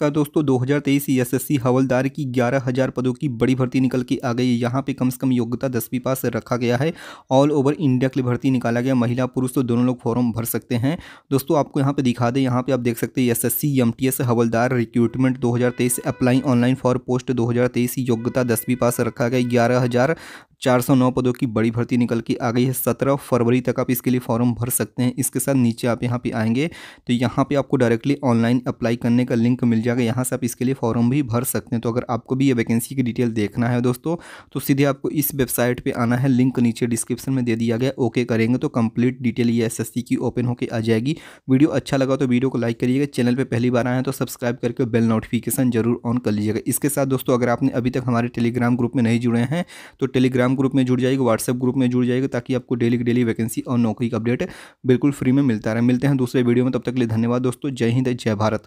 का दोस्तों 2023 एसएससी हवलदार की 11000 पदों की बड़ी भर्ती निकल के आ गई यहाँ पे कम से कम योग्यता दसवीं पास रखा गया है ऑल ओवर इंडिया के लिए भर्ती निकाला गया महिला पुरुष तो दोनों लोग फॉर्म भर सकते हैं दोस्तों आपको यहाँ पे दिखा दें यहाँ पे आप देख सकते हैं एस एस हवलदार रिक्रूटमेंट दो अप्लाई ऑनलाइन फॉर पोस्ट दो योग्यता दसवीं पास रखा गया ग्यारह 409 पदों की बड़ी भर्ती निकल के आ गई है 17 फरवरी तक आप इसके लिए फॉर्म भर सकते हैं इसके साथ नीचे आप यहाँ पे आएंगे तो यहाँ पे आपको डायरेक्टली ऑनलाइन अप्लाई करने का लिंक मिल जाएगा यहाँ से आप इसके लिए फॉर्म भी भर सकते हैं तो अगर आपको भी ये वैकेंसी की डिटेल देखना है दोस्तों तो सीधे आपको इस वेबसाइट पर आना है लिंक नीचे डिस्क्रिप्शन में दे दिया गया ओके करेंगे तो कंप्लीट डिटेल ये एस की ओपन होकर आ जाएगी वीडियो अच्छा लगा तो वीडियो को लाइक करिएगा चैनल पर पहली बार आए तो सब्सक्राइब करके बेल नोटिफिकेशन जरूर ऑन कर लीजिएगा इसके साथ दोस्तों अगर आपने अभी तक हमारे टेलीग्राम ग्रुप में नहीं जुड़े हैं तो टेलीग्राम टेलीग्राम ग्रुप में जुड़ जाएगी व्हाट्सएप ग्रुप में जुड़ जाएगी ताकि आपको डेली डेली वैकेंसी और नौकरी का अपडेट बिल्कुल फ्री में मिलता रहे मिलते हैं दूसरे वीडियो में तब तक के लिए धन्यवाद दोस्तों जय हिंद जय भारत